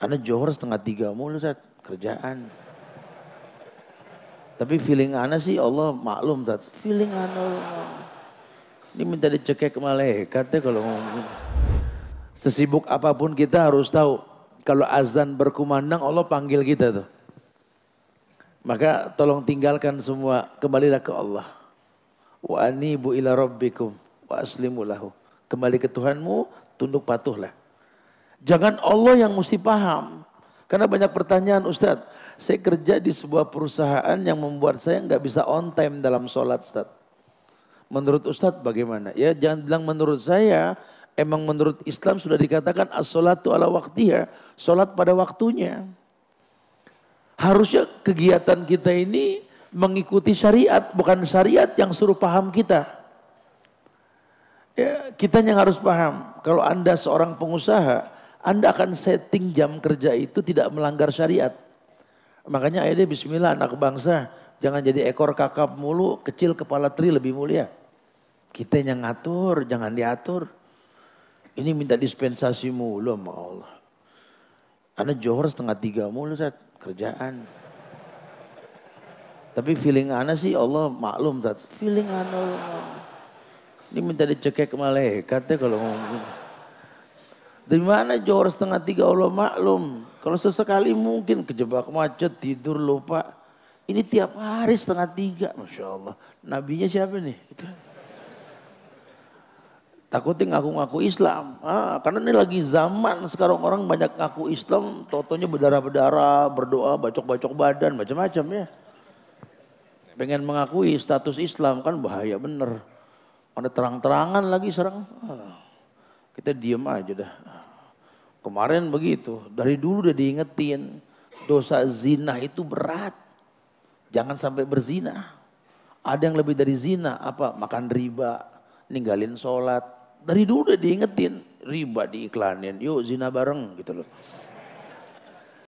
Karena Johor setengah tiga mulu saat kerjaan. Tapi feeling ana sih Allah maklum saat Feeling ana. Ini minta dicekek malaikat ya kalau ngomong. Sesibuk apapun kita harus tahu kalau azan berkumandang Allah panggil kita tuh. Maka tolong tinggalkan semua, kembalilah ke Allah. Wa anibu ila rabbikum wa aslimu lahu. Kembali ke Tuhanmu, tunduk patuhlah. Jangan Allah yang mesti paham. Karena banyak pertanyaan Ustadz, saya kerja di sebuah perusahaan yang membuat saya nggak bisa on time dalam sholat Ustadz. Menurut Ustadz bagaimana? Ya jangan bilang menurut saya, emang menurut Islam sudah dikatakan as-sholatu ala waktiha, sholat pada waktunya. Harusnya kegiatan kita ini mengikuti syariat, bukan syariat yang suruh paham kita. Ya, kita yang harus paham. Kalau Anda seorang pengusaha, anda akan setting jam kerja itu tidak melanggar syariat. Makanya akhirnya bismillah anak bangsa, jangan jadi ekor kakap mulu, kecil kepala tri lebih mulia. Kita yang ngatur, jangan diatur. Ini minta dispensasi mulu sama Allah. Karena Johor setengah tiga mulu saat kerjaan. Tapi feeling ana sih Allah maklum saat feeling ana. Ini minta dicekek malaikat ya kalau ngomong dari mana jor setengah tiga Allah maklum. Kalau sesekali mungkin kejebak macet, tidur lupa. Ini tiap hari setengah tiga, Masya Allah. Nabinya siapa nih? Itu. Takutnya ngaku-ngaku Islam. Ah, karena ini lagi zaman sekarang orang banyak ngaku Islam, totonya berdarah-berdarah, berdoa, bacok-bacok badan, macam-macam ya. Pengen mengakui status Islam kan bahaya bener. Ada terang-terangan lagi serang. Ah, kita diem aja dah. Kemarin begitu, dari dulu udah diingetin dosa zina itu berat. Jangan sampai berzina. Ada yang lebih dari zina, apa makan riba, ninggalin sholat. Dari dulu udah diingetin, riba diiklanin, yuk zina bareng gitu loh.